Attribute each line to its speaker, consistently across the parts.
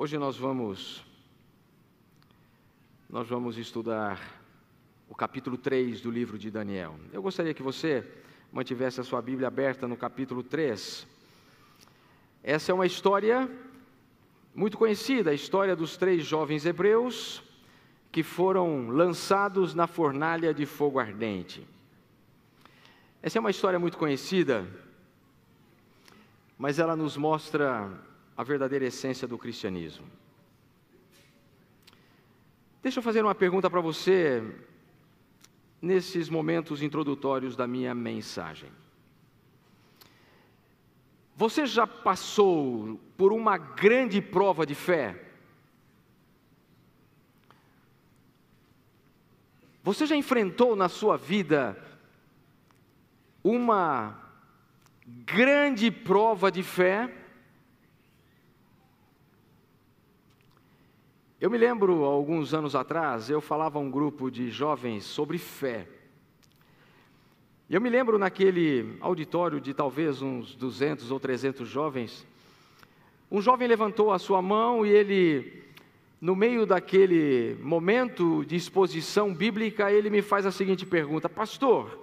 Speaker 1: Hoje nós vamos nós vamos estudar o capítulo 3 do livro de Daniel. Eu gostaria que você mantivesse a sua Bíblia aberta no capítulo 3. Essa é uma história muito conhecida, a história dos três jovens hebreus que foram lançados na fornalha de fogo ardente. Essa é uma história muito conhecida, mas ela nos mostra a verdadeira essência do cristianismo. Deixa eu fazer uma pergunta para você nesses momentos introdutórios da minha mensagem. Você já passou por uma grande prova de fé? Você já enfrentou na sua vida uma grande prova de fé? Eu me lembro, alguns anos atrás, eu falava a um grupo de jovens sobre fé. Eu me lembro naquele auditório de talvez uns 200 ou 300 jovens, um jovem levantou a sua mão e ele, no meio daquele momento de exposição bíblica, ele me faz a seguinte pergunta: Pastor,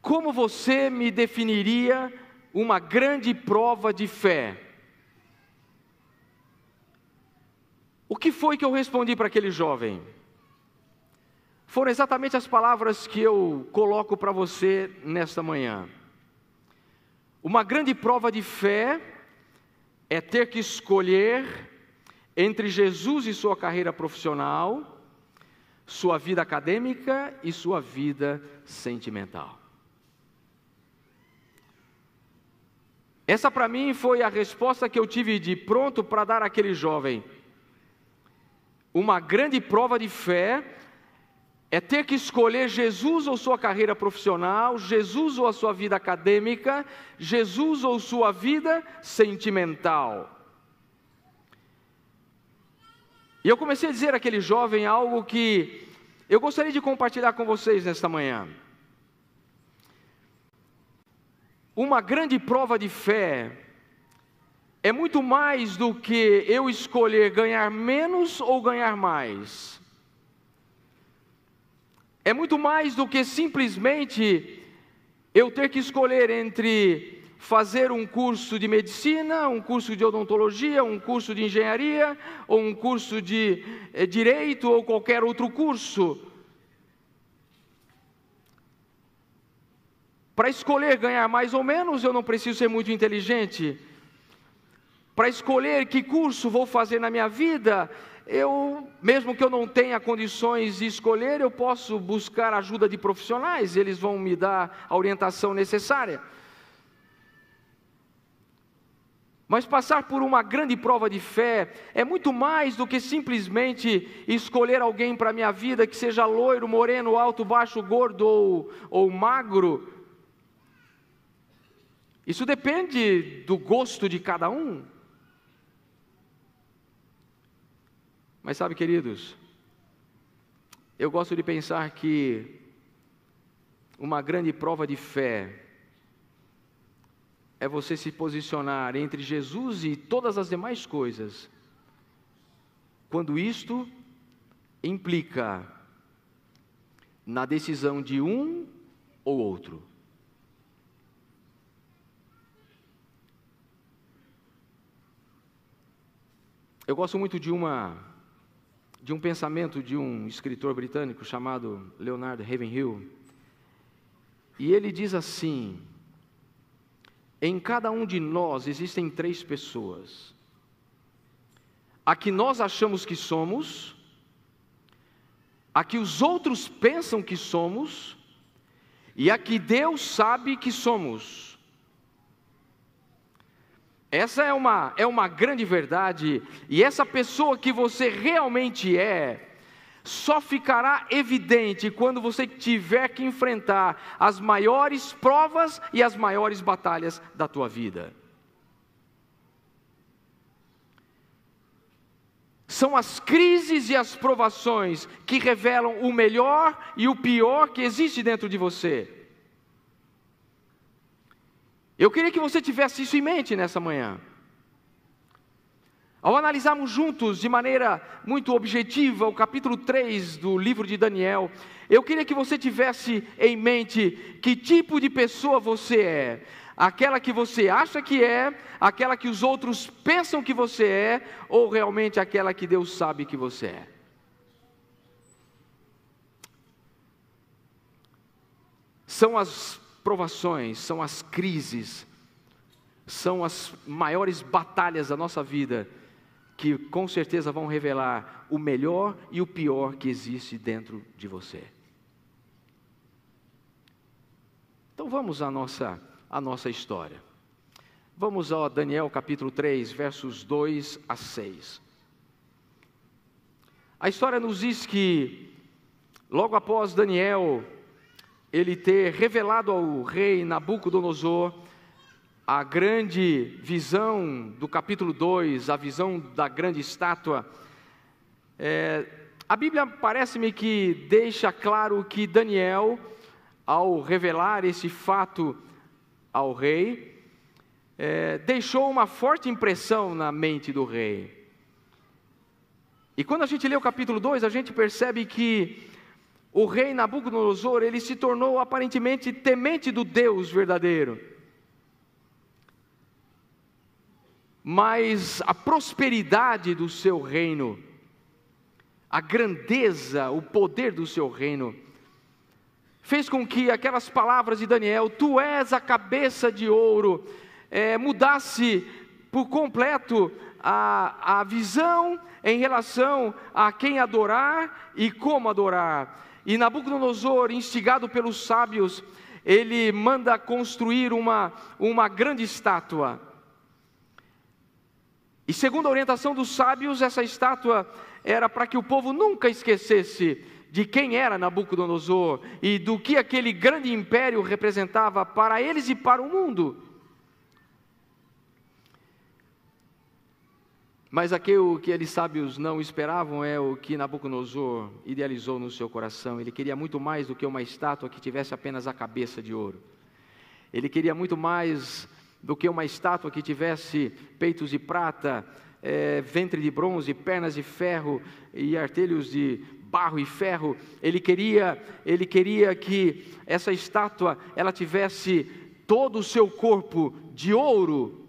Speaker 1: como você me definiria uma grande prova de fé? O que foi que eu respondi para aquele jovem? Foram exatamente as palavras que eu coloco para você nesta manhã. Uma grande prova de fé é ter que escolher entre Jesus e sua carreira profissional, sua vida acadêmica e sua vida sentimental. Essa para mim foi a resposta que eu tive de pronto para dar àquele jovem uma grande prova de fé é ter que escolher Jesus ou sua carreira profissional, Jesus ou a sua vida acadêmica, Jesus ou sua vida sentimental. E eu comecei a dizer àquele jovem algo que eu gostaria de compartilhar com vocês nesta manhã. Uma grande prova de fé é muito mais do que eu escolher ganhar menos ou ganhar mais. É muito mais do que simplesmente eu ter que escolher entre fazer um curso de medicina, um curso de odontologia, um curso de engenharia, ou um curso de eh, direito, ou qualquer outro curso. Para escolher ganhar mais ou menos, eu não preciso ser muito inteligente para escolher que curso vou fazer na minha vida, eu, mesmo que eu não tenha condições de escolher, eu posso buscar ajuda de profissionais, eles vão me dar a orientação necessária. Mas passar por uma grande prova de fé é muito mais do que simplesmente escolher alguém para a minha vida que seja loiro, moreno, alto, baixo, gordo ou, ou magro. Isso depende do gosto de cada um. Mas sabe, queridos, eu gosto de pensar que uma grande prova de fé é você se posicionar entre Jesus e todas as demais coisas, quando isto implica na decisão de um ou outro. Eu gosto muito de uma de um pensamento de um escritor britânico chamado Leonard Ravenhill. E ele diz assim: Em cada um de nós existem três pessoas. A que nós achamos que somos, a que os outros pensam que somos, e a que Deus sabe que somos. Essa é uma, é uma grande verdade, e essa pessoa que você realmente é, só ficará evidente quando você tiver que enfrentar as maiores provas e as maiores batalhas da tua vida. São as crises e as provações que revelam o melhor e o pior que existe dentro de você. Eu queria que você tivesse isso em mente nessa manhã. Ao analisarmos juntos de maneira muito objetiva o capítulo 3 do livro de Daniel, eu queria que você tivesse em mente que tipo de pessoa você é. Aquela que você acha que é, aquela que os outros pensam que você é, ou realmente aquela que Deus sabe que você é. São as provações, são as crises, são as maiores batalhas da nossa vida que com certeza vão revelar o melhor e o pior que existe dentro de você. Então vamos à nossa, à nossa história. Vamos ao Daniel capítulo 3, versos 2 a 6. A história nos diz que, logo após Daniel ele ter revelado ao rei Nabucodonosor a grande visão do capítulo 2, a visão da grande estátua, é, a Bíblia parece-me que deixa claro que Daniel, ao revelar esse fato ao rei, é, deixou uma forte impressão na mente do rei. E quando a gente lê o capítulo 2, a gente percebe que o rei Nabucodonosor, ele se tornou aparentemente temente do Deus verdadeiro. Mas a prosperidade do seu reino, a grandeza, o poder do seu reino, fez com que aquelas palavras de Daniel, tu és a cabeça de ouro, é, mudasse por completo a, a visão em relação a quem adorar e como adorar. E Nabucodonosor, instigado pelos sábios, ele manda construir uma, uma grande estátua. E segundo a orientação dos sábios, essa estátua era para que o povo nunca esquecesse de quem era Nabucodonosor e do que aquele grande império representava para eles e para o mundo. Mas aquilo que eles sábios não esperavam é o que Nabucodonosor idealizou no seu coração. Ele queria muito mais do que uma estátua que tivesse apenas a cabeça de ouro. Ele queria muito mais do que uma estátua que tivesse peitos de prata, é, ventre de bronze, pernas de ferro e artelhos de barro e ferro. Ele queria, ele queria que essa estátua ela tivesse todo o seu corpo de ouro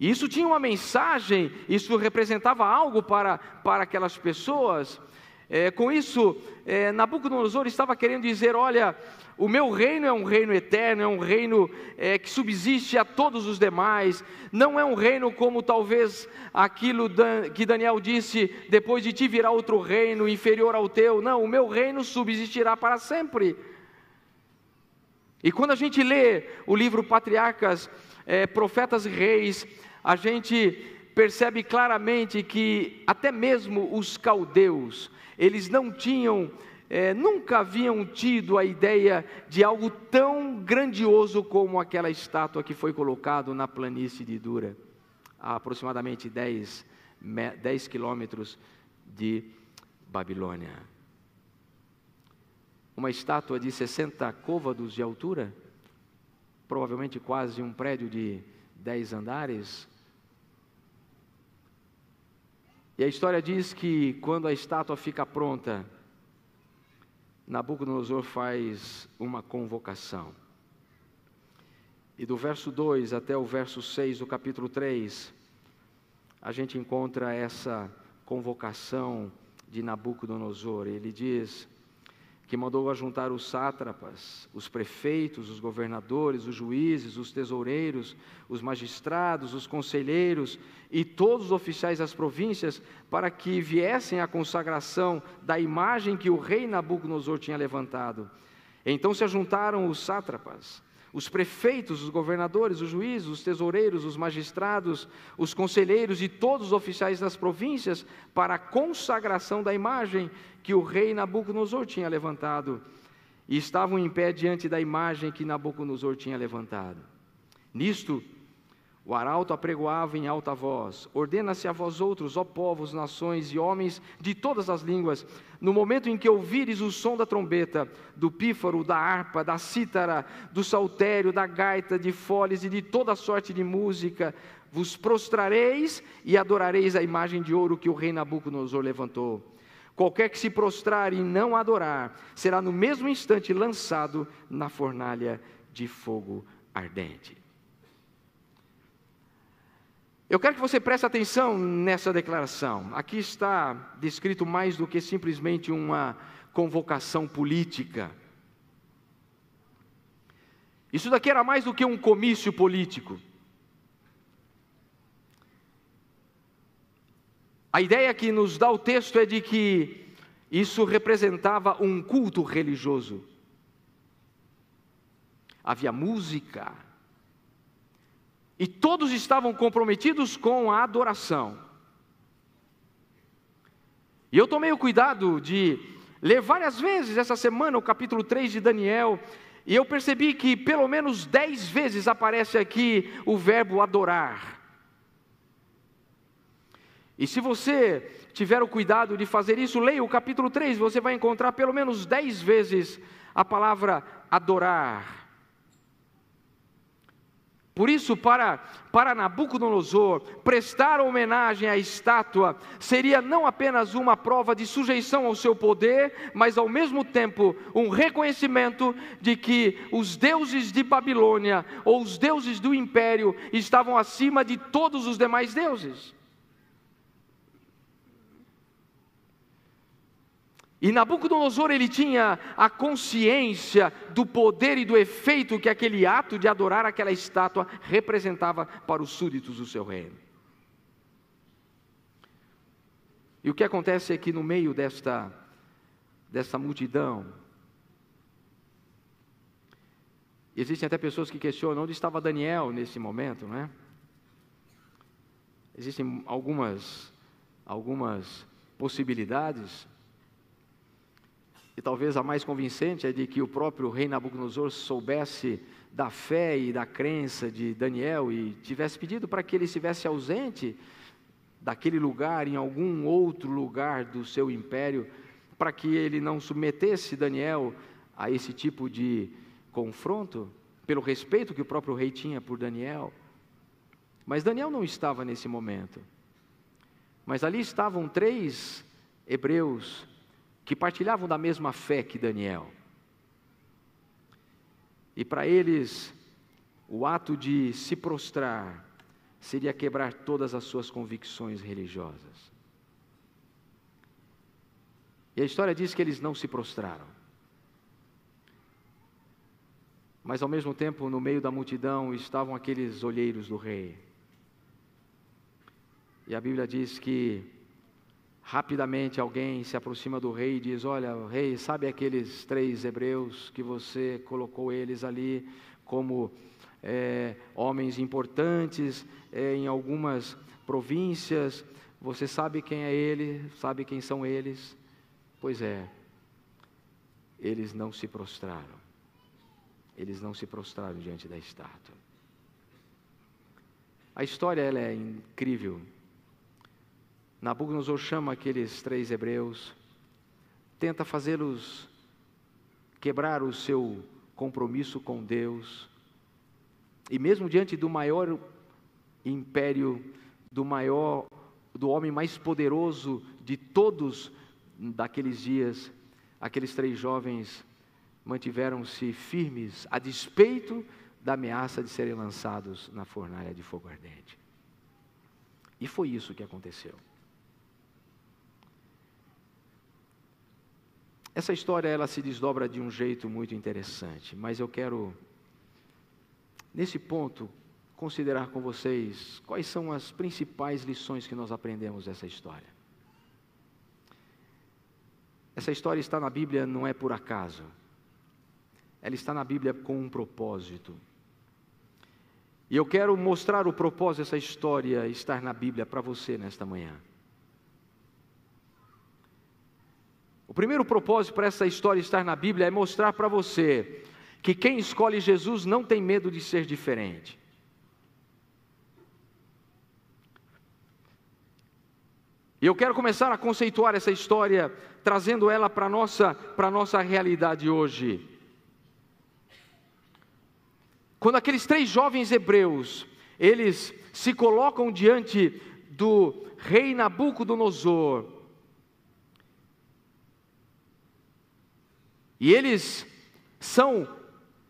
Speaker 1: isso tinha uma mensagem, isso representava algo para, para aquelas pessoas. É, com isso, é, Nabucodonosor estava querendo dizer: olha, o meu reino é um reino eterno, é um reino é, que subsiste a todos os demais, não é um reino como talvez aquilo que Daniel disse: depois de ti virá outro reino inferior ao teu. Não, o meu reino subsistirá para sempre. E quando a gente lê o livro Patriarcas, é, profetas e reis, a gente percebe claramente que até mesmo os caldeus, eles não tinham, é, nunca haviam tido a ideia de algo tão grandioso como aquela estátua que foi colocada na planície de Dura, a aproximadamente 10, 10 quilômetros de Babilônia. Uma estátua de 60 côvados de altura, provavelmente quase um prédio de dez andares. E a história diz que quando a estátua fica pronta, Nabucodonosor faz uma convocação. E do verso 2 até o verso 6 do capítulo 3, a gente encontra essa convocação de Nabucodonosor. Ele diz: que mandou ajuntar os sátrapas, os prefeitos, os governadores, os juízes, os tesoureiros, os magistrados, os conselheiros e todos os oficiais das províncias para que viessem à consagração da imagem que o rei Nabucodonosor tinha levantado. Então se ajuntaram os sátrapas, os prefeitos, os governadores, os juízes, os tesoureiros, os magistrados, os conselheiros e todos os oficiais das províncias para a consagração da imagem que o rei Nabucodonosor tinha levantado. E estavam em pé diante da imagem que Nabucodonosor tinha levantado. Nisto, o arauto apregoava em alta voz: Ordena-se a vós outros, ó povos, nações e homens de todas as línguas, no momento em que ouvires o som da trombeta, do pífaro, da harpa, da cítara, do saltério, da gaita, de foles e de toda sorte de música, vos prostrareis e adorareis a imagem de ouro que o rei Nabucodonosor levantou. Qualquer que se prostrar e não adorar, será no mesmo instante lançado na fornalha de fogo ardente. Eu quero que você preste atenção nessa declaração. Aqui está descrito mais do que simplesmente uma convocação política. Isso daqui era mais do que um comício político. A ideia que nos dá o texto é de que isso representava um culto religioso. Havia música, e todos estavam comprometidos com a adoração. E eu tomei o cuidado de ler várias vezes essa semana o capítulo 3 de Daniel, e eu percebi que pelo menos dez vezes aparece aqui o verbo adorar. E se você tiver o cuidado de fazer isso, leia o capítulo 3, você vai encontrar pelo menos dez vezes a palavra adorar. Por isso, para, para Nabucodonosor, prestar homenagem à estátua seria não apenas uma prova de sujeição ao seu poder, mas ao mesmo tempo um reconhecimento de que os deuses de Babilônia ou os deuses do império estavam acima de todos os demais deuses. E Nabucodonosor ele tinha a consciência do poder e do efeito que aquele ato de adorar aquela estátua representava para os súditos do seu reino. E o que acontece é que no meio desta dessa multidão existem até pessoas que questionam onde estava Daniel nesse momento, não é? Existem algumas algumas possibilidades e talvez a mais convincente é de que o próprio rei Nabucodonosor soubesse da fé e da crença de Daniel e tivesse pedido para que ele estivesse ausente daquele lugar em algum outro lugar do seu império, para que ele não submetesse Daniel a esse tipo de confronto, pelo respeito que o próprio rei tinha por Daniel. Mas Daniel não estava nesse momento. Mas ali estavam três hebreus que partilhavam da mesma fé que Daniel. E para eles, o ato de se prostrar seria quebrar todas as suas convicções religiosas. E a história diz que eles não se prostraram. Mas ao mesmo tempo, no meio da multidão estavam aqueles olheiros do rei. E a Bíblia diz que Rapidamente alguém se aproxima do rei e diz: Olha, rei, sabe aqueles três hebreus que você colocou eles ali como é, homens importantes é, em algumas províncias? Você sabe quem é ele? Sabe quem são eles? Pois é, eles não se prostraram. Eles não se prostraram diante da estátua. A história ela é incrível. Nabucodonosor chama aqueles três hebreus, tenta fazê-los quebrar o seu compromisso com Deus. E mesmo diante do maior império, do maior, do homem mais poderoso de todos daqueles dias, aqueles três jovens mantiveram-se firmes a despeito da ameaça de serem lançados na fornalha de fogo ardente. E foi isso que aconteceu. Essa história ela se desdobra de um jeito muito interessante, mas eu quero nesse ponto considerar com vocês quais são as principais lições que nós aprendemos dessa história. Essa história está na Bíblia não é por acaso. Ela está na Bíblia com um propósito. E eu quero mostrar o propósito dessa história estar na Bíblia para você nesta manhã. O primeiro propósito para essa história estar na Bíblia é mostrar para você que quem escolhe Jesus não tem medo de ser diferente. E eu quero começar a conceituar essa história, trazendo ela para a nossa, nossa realidade hoje. Quando aqueles três jovens hebreus, eles se colocam diante do rei Nabucodonosor, E eles são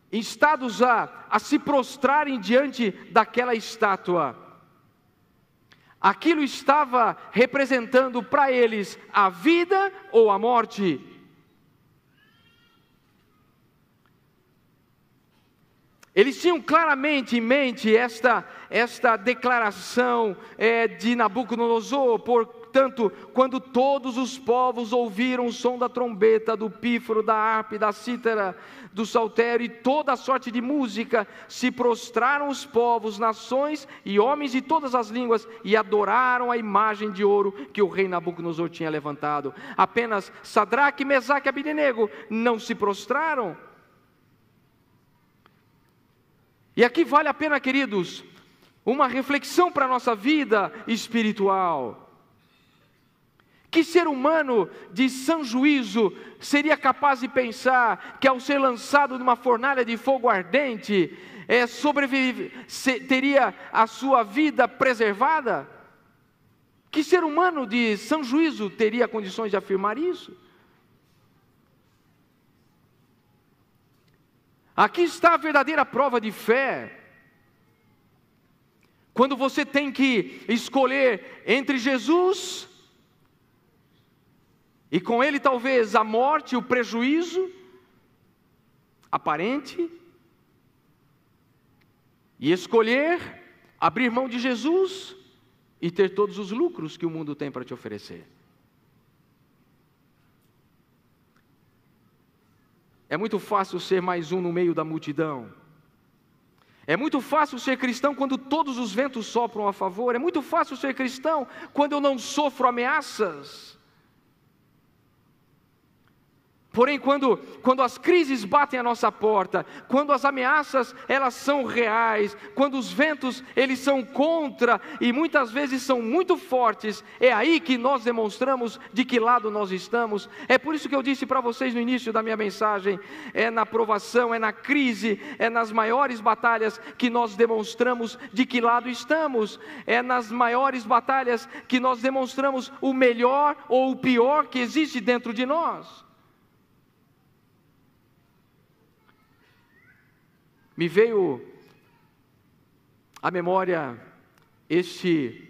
Speaker 1: instados a, a se prostrarem diante daquela estátua. Aquilo estava representando para eles a vida ou a morte. Eles tinham claramente em mente esta, esta declaração é, de Nabucodonosor por Portanto, quando todos os povos ouviram o som da trombeta, do pífaro, da harpa, da cítara, do saltério e toda a sorte de música, se prostraram os povos, nações e homens de todas as línguas e adoraram a imagem de ouro que o rei Nabucodonosor tinha levantado. Apenas Sadraque, Mesaque e Abidenego não se prostraram. E aqui vale a pena, queridos, uma reflexão para a nossa vida espiritual. Que ser humano de são juízo seria capaz de pensar que ao ser lançado numa fornalha de fogo ardente, é, sobrevive, teria a sua vida preservada? Que ser humano de são juízo teria condições de afirmar isso? Aqui está a verdadeira prova de fé. Quando você tem que escolher entre Jesus e com ele, talvez, a morte, o prejuízo aparente. E escolher abrir mão de Jesus e ter todos os lucros que o mundo tem para te oferecer. É muito fácil ser mais um no meio da multidão. É muito fácil ser cristão quando todos os ventos sopram a favor. É muito fácil ser cristão quando eu não sofro ameaças. Porém, quando, quando as crises batem a nossa porta, quando as ameaças elas são reais, quando os ventos eles são contra e muitas vezes são muito fortes, é aí que nós demonstramos de que lado nós estamos. É por isso que eu disse para vocês no início da minha mensagem, é na provação, é na crise, é nas maiores batalhas que nós demonstramos de que lado estamos. É nas maiores batalhas que nós demonstramos o melhor ou o pior que existe dentro de nós. me veio à memória este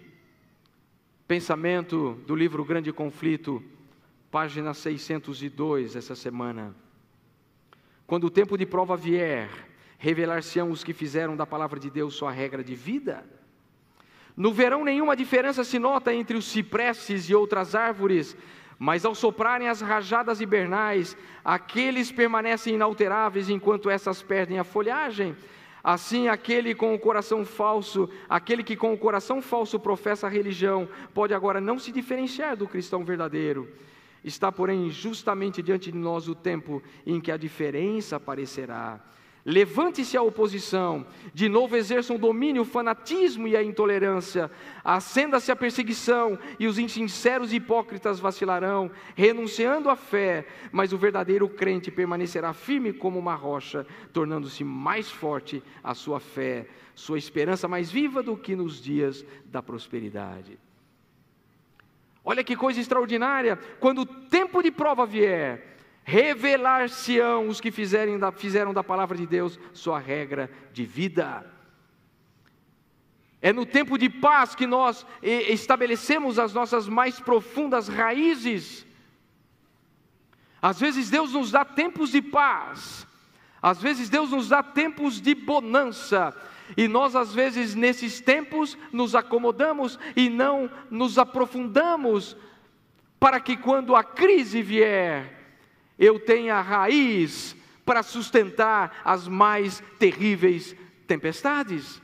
Speaker 1: pensamento do livro Grande Conflito, página 602, essa semana. Quando o tempo de prova vier, revelar-se-ão os que fizeram da palavra de Deus sua regra de vida? No verão, nenhuma diferença se nota entre os ciprestes e outras árvores, mas ao soprarem as rajadas hibernais, aqueles permanecem inalteráveis enquanto essas perdem a folhagem. Assim, aquele com o coração falso, aquele que com o coração falso professa a religião, pode agora não se diferenciar do cristão verdadeiro. Está, porém, justamente diante de nós o tempo em que a diferença aparecerá. Levante-se a oposição, de novo exerçam o domínio, o fanatismo e a intolerância. Acenda-se a perseguição e os insinceros e hipócritas vacilarão, renunciando à fé, mas o verdadeiro crente permanecerá firme como uma rocha, tornando-se mais forte a sua fé, sua esperança mais viva do que nos dias da prosperidade. Olha que coisa extraordinária, quando o tempo de prova vier, revelar-se-ão os que fizerem da, fizeram da palavra de Deus sua regra de vida. É no tempo de paz que nós estabelecemos as nossas mais profundas raízes. Às vezes Deus nos dá tempos de paz, às vezes Deus nos dá tempos de bonança, e nós, às vezes, nesses tempos, nos acomodamos e não nos aprofundamos para que quando a crise vier, eu tenha raiz para sustentar as mais terríveis tempestades.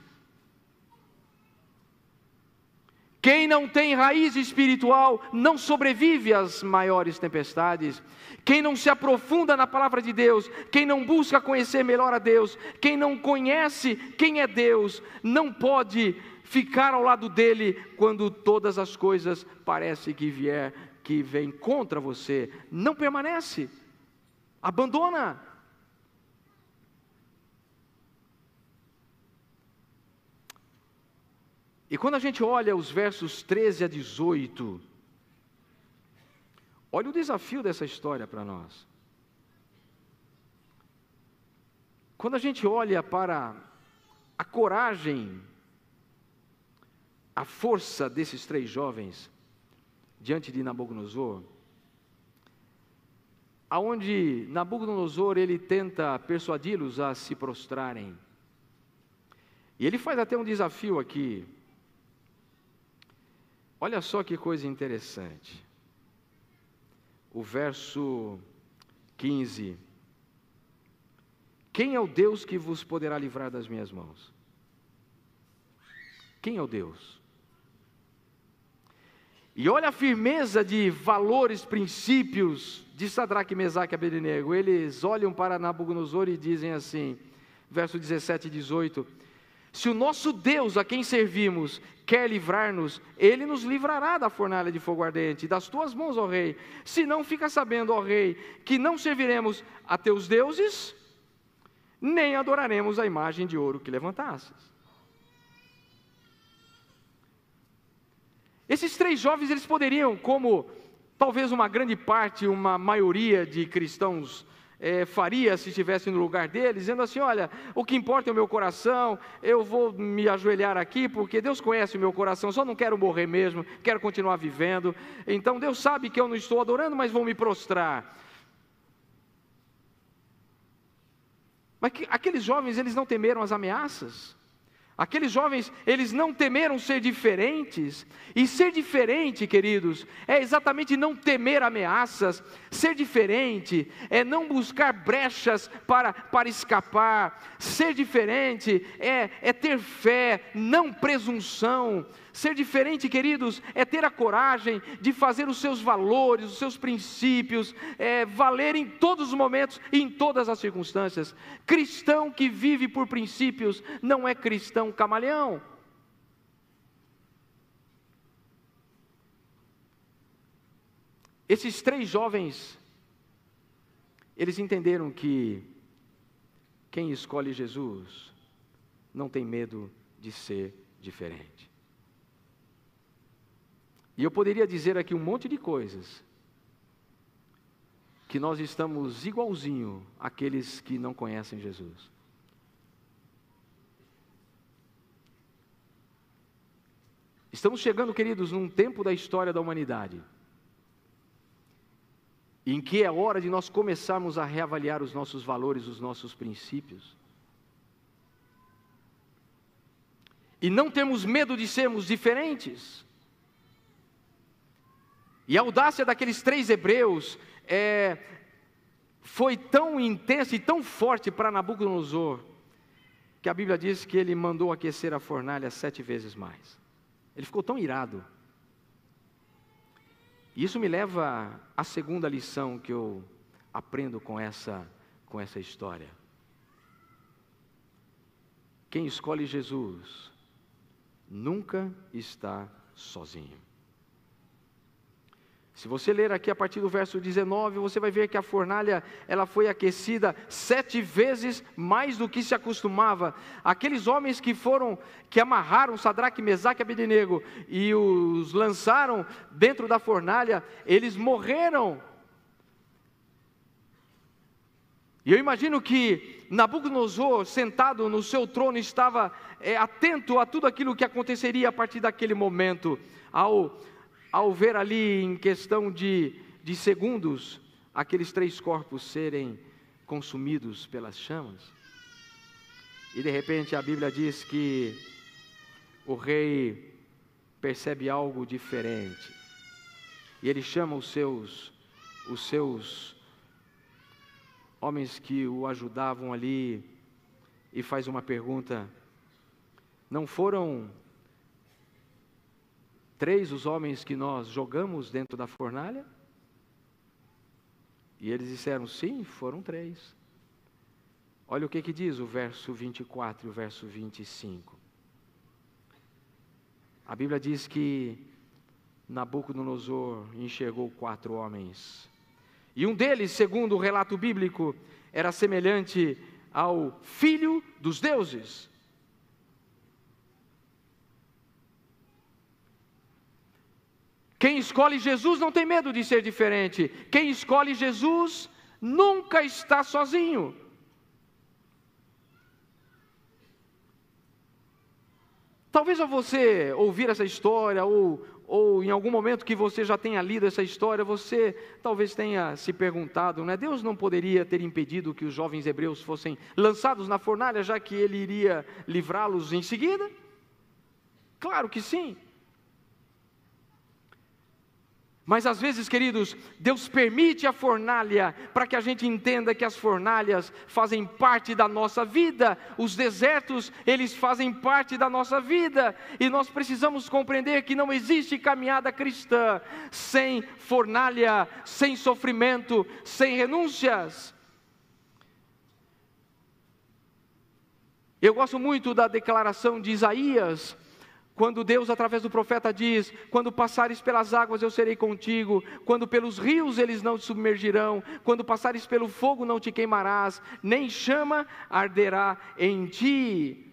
Speaker 1: Quem não tem raiz espiritual não sobrevive às maiores tempestades. Quem não se aprofunda na palavra de Deus, quem não busca conhecer melhor a Deus, quem não conhece quem é Deus, não pode ficar ao lado dele quando todas as coisas parecem que vier que vem contra você, não permanece. Abandona. E quando a gente olha os versos 13 a 18, olha o desafio dessa história para nós. Quando a gente olha para a coragem, a força desses três jovens diante de Nabucodonosor, aonde Nabucodonosor ele tenta persuadi-los a se prostrarem. E ele faz até um desafio aqui. Olha só que coisa interessante. O verso 15. Quem é o Deus que vos poderá livrar das minhas mãos? Quem é o Deus? E olha a firmeza de valores, princípios de Sadraque, Mesaque e Abednego. Eles olham para Nabucodonosor e dizem assim, verso 17 e 18: Se o nosso Deus a quem servimos quer livrar-nos, ele nos livrará da fornalha de fogo ardente, das tuas mãos, ó rei. Se não, fica sabendo, ó rei, que não serviremos a teus deuses, nem adoraremos a imagem de ouro que levantasses. Esses três jovens, eles poderiam, como talvez uma grande parte, uma maioria de cristãos é, faria se estivesse no lugar deles, dizendo assim: olha, o que importa é o meu coração, eu vou me ajoelhar aqui, porque Deus conhece o meu coração, só não quero morrer mesmo, quero continuar vivendo. Então Deus sabe que eu não estou adorando, mas vou me prostrar. Mas que, aqueles jovens, eles não temeram as ameaças. Aqueles jovens, eles não temeram ser diferentes. E ser diferente, queridos, é exatamente não temer ameaças. Ser diferente é não buscar brechas para, para escapar. Ser diferente é, é ter fé, não presunção. Ser diferente, queridos, é ter a coragem de fazer os seus valores, os seus princípios, é, valer em todos os momentos e em todas as circunstâncias. Cristão que vive por princípios não é cristão camaleão. Esses três jovens, eles entenderam que quem escolhe Jesus não tem medo de ser diferente. E eu poderia dizer aqui um monte de coisas que nós estamos igualzinho àqueles que não conhecem Jesus. Estamos chegando, queridos, num tempo da história da humanidade em que é hora de nós começarmos a reavaliar os nossos valores, os nossos princípios. E não temos medo de sermos diferentes. E a audácia daqueles três hebreus é, foi tão intensa e tão forte para Nabucodonosor, que a Bíblia diz que ele mandou aquecer a fornalha sete vezes mais. Ele ficou tão irado. E isso me leva à segunda lição que eu aprendo com essa, com essa história. Quem escolhe Jesus nunca está sozinho. Se você ler aqui a partir do verso 19, você vai ver que a fornalha ela foi aquecida sete vezes mais do que se acostumava. Aqueles homens que foram, que amarraram Sadraque, Mesaque e Abednego e os lançaram dentro da fornalha, eles morreram. E eu imagino que Nabucodonosor, sentado no seu trono, estava é, atento a tudo aquilo que aconteceria a partir daquele momento, ao ao ver ali em questão de, de segundos aqueles três corpos serem consumidos pelas chamas. E de repente a Bíblia diz que o rei percebe algo diferente. E ele chama os seus os seus homens que o ajudavam ali e faz uma pergunta: Não foram três os homens que nós jogamos dentro da fornalha? E eles disseram: Sim, foram três. Olha o que, que diz o verso 24 e o verso 25. A Bíblia diz que Nabucodonosor enxergou quatro homens. E um deles, segundo o relato bíblico, era semelhante ao filho dos deuses, Quem escolhe Jesus não tem medo de ser diferente. Quem escolhe Jesus nunca está sozinho. Talvez a você ouvir essa história, ou, ou em algum momento que você já tenha lido essa história, você talvez tenha se perguntado, né? Deus não poderia ter impedido que os jovens hebreus fossem lançados na fornalha, já que ele iria livrá-los em seguida? Claro que sim. Mas às vezes, queridos, Deus permite a fornalha para que a gente entenda que as fornalhas fazem parte da nossa vida, os desertos, eles fazem parte da nossa vida, e nós precisamos compreender que não existe caminhada cristã sem fornalha, sem sofrimento, sem renúncias. Eu gosto muito da declaração de Isaías, quando Deus, através do profeta, diz: Quando passares pelas águas, eu serei contigo. Quando pelos rios, eles não te submergirão. Quando passares pelo fogo, não te queimarás. Nem chama arderá em ti.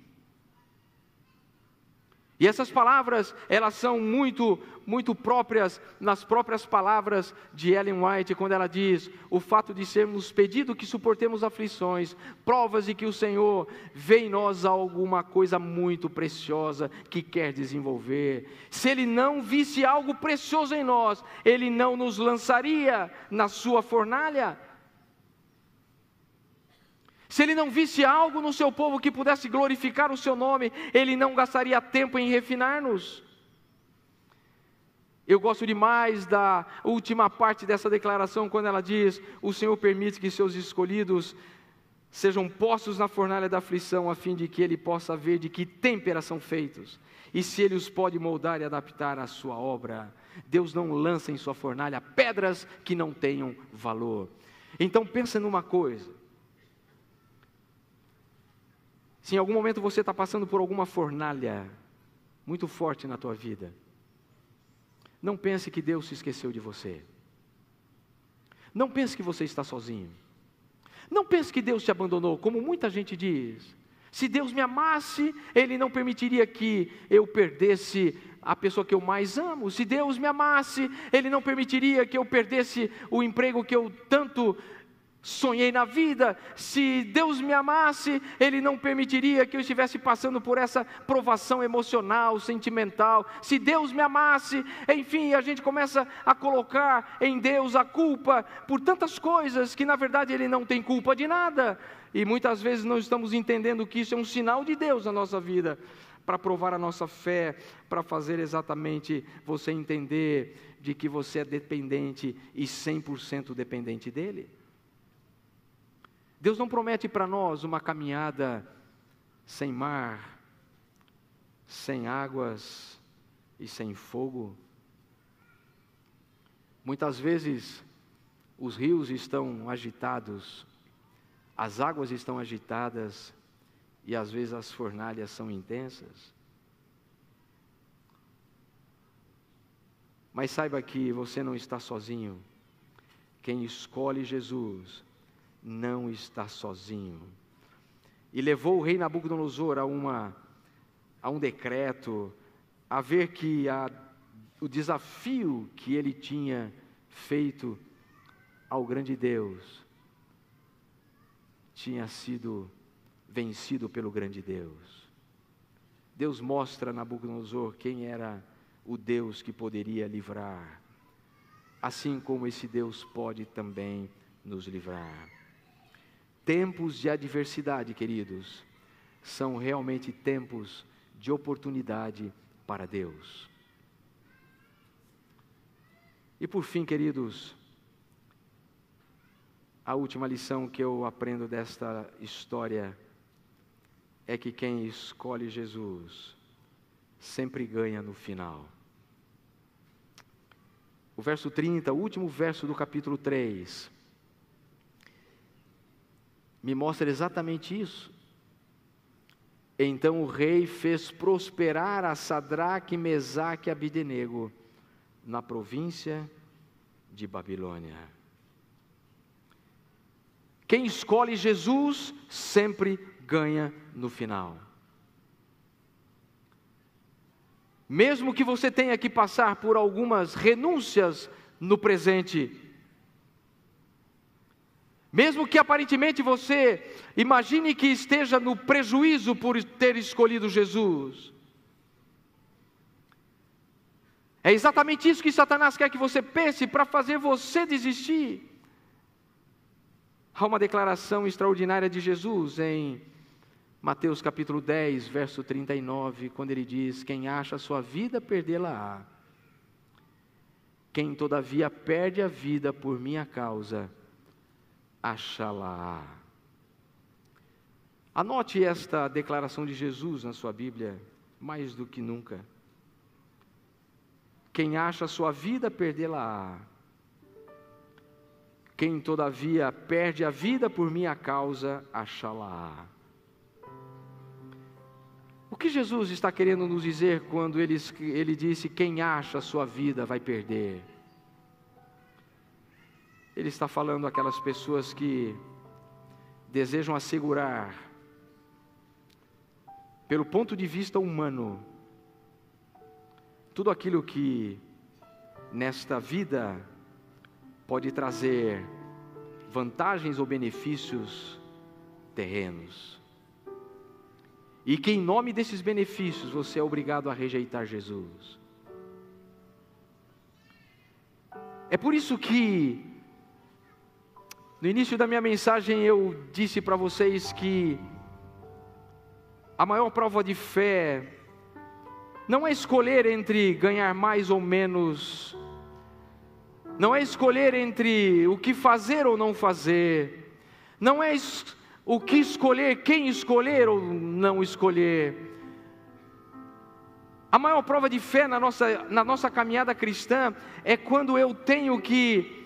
Speaker 1: E essas palavras, elas são muito muito próprias nas próprias palavras de Ellen White, quando ela diz: O fato de sermos pedido que suportemos aflições, provas de que o Senhor vê em nós alguma coisa muito preciosa que quer desenvolver. Se Ele não visse algo precioso em nós, Ele não nos lançaria na sua fornalha. Se ele não visse algo no seu povo que pudesse glorificar o seu nome, ele não gastaria tempo em refinar-nos. Eu gosto demais da última parte dessa declaração, quando ela diz: O Senhor permite que seus escolhidos sejam postos na fornalha da aflição, a fim de que ele possa ver de que têmpera são feitos, e se ele os pode moldar e adaptar à sua obra. Deus não lança em sua fornalha pedras que não tenham valor. Então pensa numa coisa. Se em algum momento você está passando por alguma fornalha muito forte na tua vida, não pense que Deus se esqueceu de você. Não pense que você está sozinho. Não pense que Deus te abandonou, como muita gente diz. Se Deus me amasse, Ele não permitiria que eu perdesse a pessoa que eu mais amo. Se Deus me amasse, Ele não permitiria que eu perdesse o emprego que eu tanto sonhei na vida. Se Deus me amasse, Ele não permitiria que eu estivesse passando por essa provação emocional, sentimental. Se Deus me amasse, enfim, a gente começa a colocar em Deus a culpa por tantas coisas que na verdade Ele não tem culpa de nada. E muitas vezes não estamos entendendo que isso é um sinal de Deus na nossa vida para provar a nossa fé, para fazer exatamente você entender de que você é dependente e 100% dependente dele. Deus não promete para nós uma caminhada sem mar, sem águas e sem fogo. Muitas vezes os rios estão agitados, as águas estão agitadas e às vezes as fornalhas são intensas. Mas saiba que você não está sozinho. Quem escolhe Jesus não está sozinho. E levou o rei Nabucodonosor a, uma, a um decreto, a ver que a, o desafio que ele tinha feito ao grande Deus tinha sido vencido pelo grande Deus. Deus mostra a Nabucodonosor quem era o Deus que poderia livrar, assim como esse Deus pode também nos livrar. Tempos de adversidade, queridos, são realmente tempos de oportunidade para Deus. E por fim, queridos, a última lição que eu aprendo desta história é que quem escolhe Jesus sempre ganha no final. O verso 30, o último verso do capítulo 3 me mostra exatamente isso. Então o rei fez prosperar a Sadraque, Mesaque e Abidenego na província de Babilônia. Quem escolhe Jesus sempre ganha no final. Mesmo que você tenha que passar por algumas renúncias no presente, mesmo que aparentemente você imagine que esteja no prejuízo por ter escolhido Jesus. É exatamente isso que Satanás quer que você pense para fazer você desistir. Há uma declaração extraordinária de Jesus em Mateus capítulo 10, verso 39, quando ele diz: Quem acha a sua vida, perdê-la-á. Quem todavia perde a vida por minha causa, achará. Anote esta declaração de Jesus na sua Bíblia, mais do que nunca. Quem acha a sua vida, perdê-la. Quem, todavia, perde a vida por minha causa, achá-la. O que Jesus está querendo nos dizer quando ele, ele disse: quem acha a sua vida vai perder? Ele está falando aquelas pessoas que desejam assegurar, pelo ponto de vista humano, tudo aquilo que nesta vida pode trazer vantagens ou benefícios terrenos. E que em nome desses benefícios você é obrigado a rejeitar Jesus. É por isso que no início da minha mensagem eu disse para vocês que a maior prova de fé não é escolher entre ganhar mais ou menos, não é escolher entre o que fazer ou não fazer, não é o que escolher, quem escolher ou não escolher. A maior prova de fé na nossa, na nossa caminhada cristã é quando eu tenho que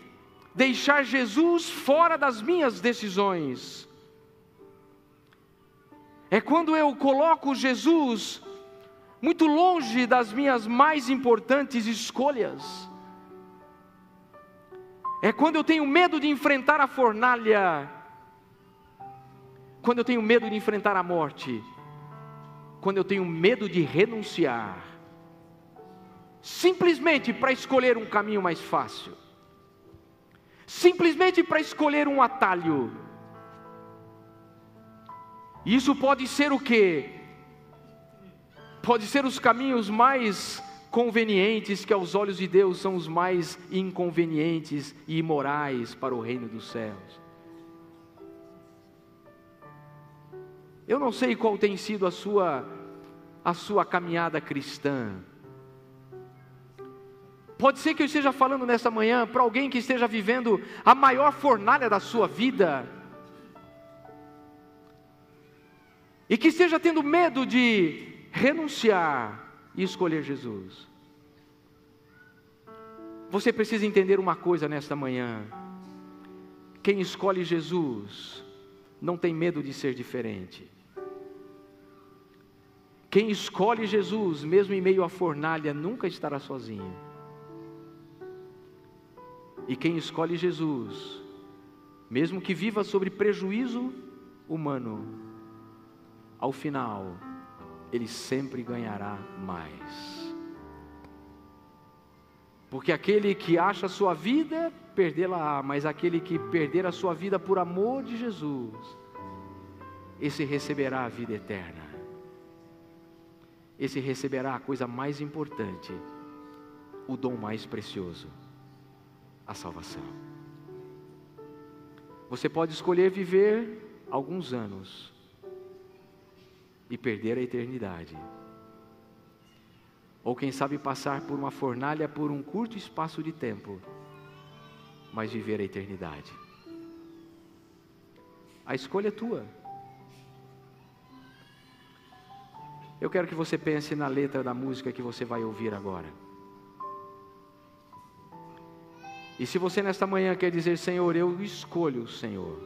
Speaker 1: deixar Jesus fora das minhas decisões. É quando eu coloco Jesus muito longe das minhas mais importantes escolhas. É quando eu tenho medo de enfrentar a fornalha. Quando eu tenho medo de enfrentar a morte. Quando eu tenho medo de renunciar. Simplesmente para escolher um caminho mais fácil simplesmente para escolher um atalho. Isso pode ser o que? Pode ser os caminhos mais convenientes, que aos olhos de Deus são os mais inconvenientes e imorais para o reino dos céus. Eu não sei qual tem sido a sua a sua caminhada cristã. Pode ser que eu esteja falando nessa manhã para alguém que esteja vivendo a maior fornalha da sua vida. E que esteja tendo medo de renunciar e escolher Jesus. Você precisa entender uma coisa nesta manhã. Quem escolhe Jesus não tem medo de ser diferente. Quem escolhe Jesus, mesmo em meio à fornalha, nunca estará sozinho. E quem escolhe Jesus, mesmo que viva sobre prejuízo humano, ao final, ele sempre ganhará mais. Porque aquele que acha a sua vida, perdê-la, mas aquele que perder a sua vida por amor de Jesus, esse receberá a vida eterna. Esse receberá a coisa mais importante, o dom mais precioso a salvação. Você pode escolher viver alguns anos e perder a eternidade. Ou quem sabe passar por uma fornalha por um curto espaço de tempo, mas viver a eternidade. A escolha é tua. Eu quero que você pense na letra da música que você vai ouvir agora. E se você nesta manhã quer dizer, Senhor, eu escolho o Senhor.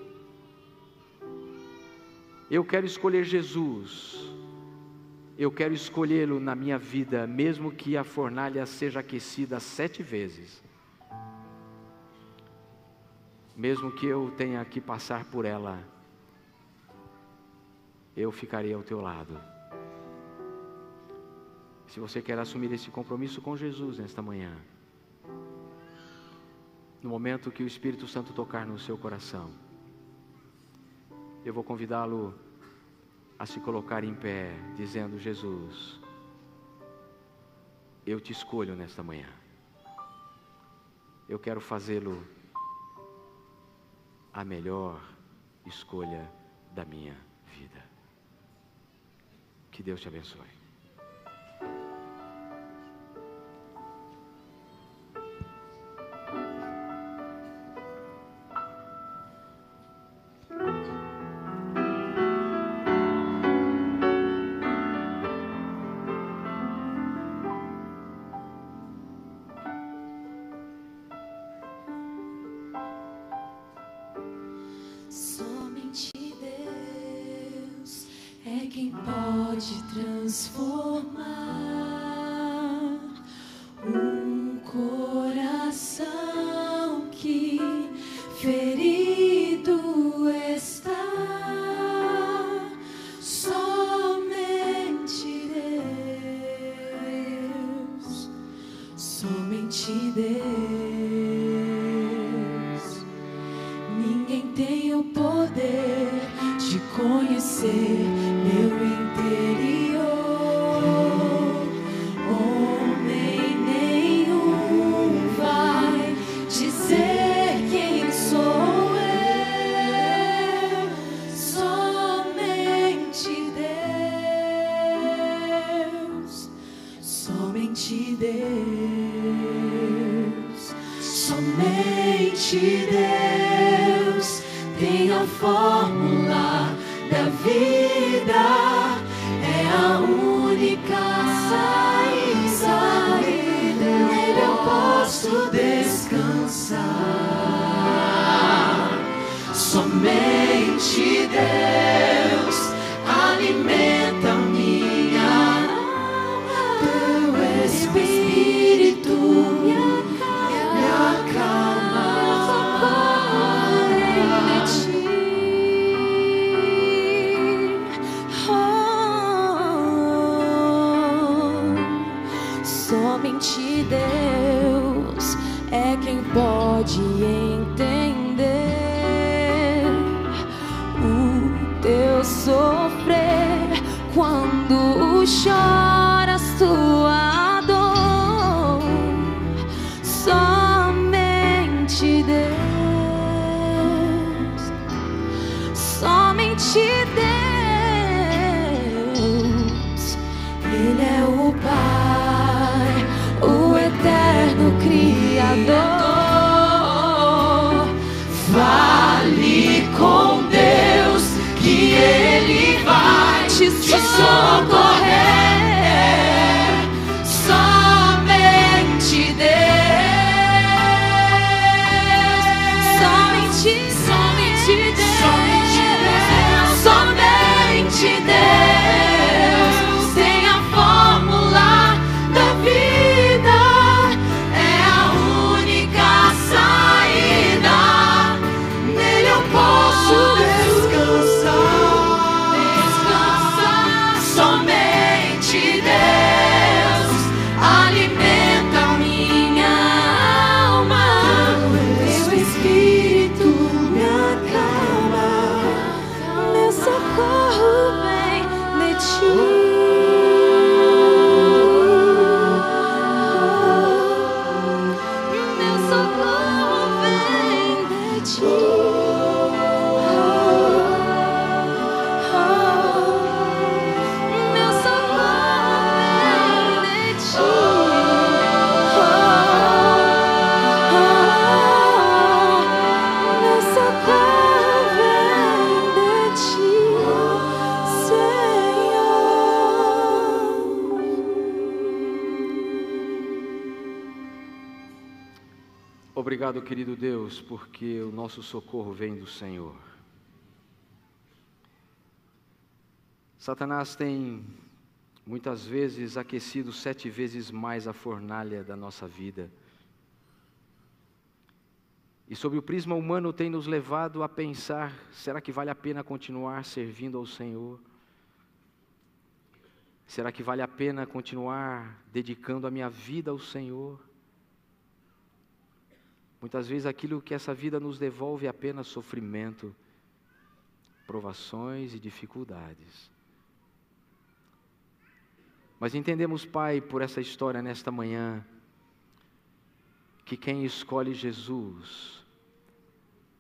Speaker 1: Eu quero escolher Jesus. Eu quero escolhê-lo na minha vida, mesmo que a fornalha seja aquecida sete vezes. Mesmo que eu tenha que passar por ela, eu ficarei ao teu lado. Se você quer assumir esse compromisso com Jesus nesta manhã, no momento que o Espírito Santo tocar no seu coração, eu vou convidá-lo a se colocar em pé, dizendo: Jesus, eu te escolho nesta manhã. Eu quero fazê-lo a melhor escolha da minha vida. Que Deus te abençoe. quem pode transformar. Deus, porque o nosso socorro vem do Senhor. Satanás tem muitas vezes aquecido sete vezes mais a fornalha da nossa vida. E sob o prisma humano tem nos levado a pensar: será que vale a pena continuar servindo ao Senhor? Será que vale a pena continuar dedicando a minha vida ao Senhor? Muitas vezes aquilo que essa vida nos devolve é apenas sofrimento, provações e dificuldades. Mas entendemos, Pai, por essa história nesta manhã, que quem escolhe Jesus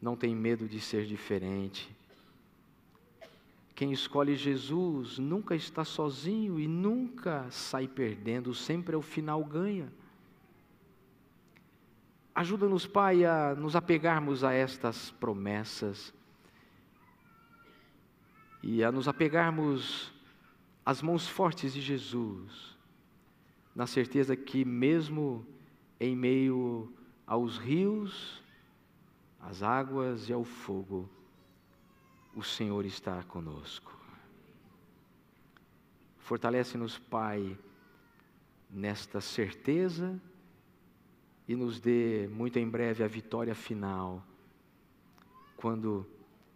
Speaker 1: não tem medo de ser diferente. Quem escolhe Jesus nunca está sozinho e nunca sai perdendo, sempre ao é final ganha. Ajuda-nos, Pai, a nos apegarmos a estas promessas e a nos apegarmos às mãos fortes de Jesus, na certeza que, mesmo em meio aos rios, às águas e ao fogo, o Senhor está conosco. Fortalece-nos, Pai, nesta certeza e nos dê muito em breve a vitória final, quando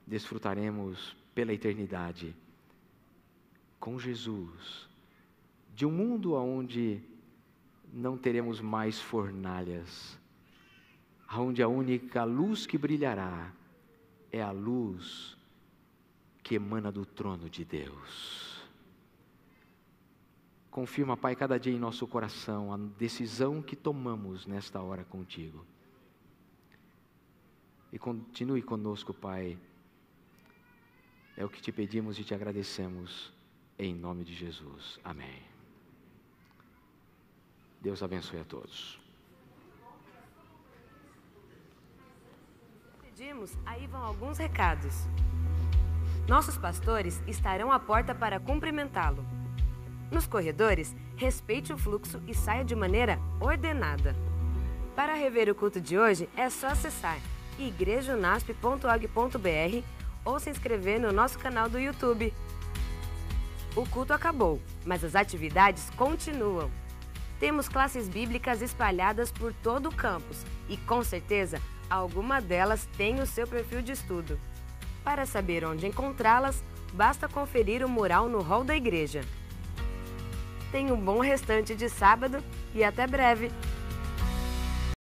Speaker 1: desfrutaremos pela eternidade com Jesus de um mundo onde não teremos mais fornalhas, onde a única luz que brilhará é a luz que emana do trono de Deus. Confirma, Pai, cada dia em nosso coração a decisão que tomamos nesta hora contigo. E continue conosco, Pai. É o que te pedimos e te agradecemos, em nome de Jesus. Amém. Deus abençoe a todos. Pedimos, aí vão alguns recados. Nossos pastores estarão à porta para cumprimentá-lo. Nos corredores, respeite o fluxo e saia de maneira ordenada. Para rever o culto de hoje, é só acessar igrejonasp.org.br ou se inscrever no nosso canal do YouTube. O culto acabou, mas as atividades continuam. Temos classes bíblicas espalhadas por todo o campus e, com certeza, alguma delas tem o seu perfil de estudo. Para saber onde encontrá-las, basta conferir o mural no hall da igreja. Tenha um bom restante de sábado e até breve!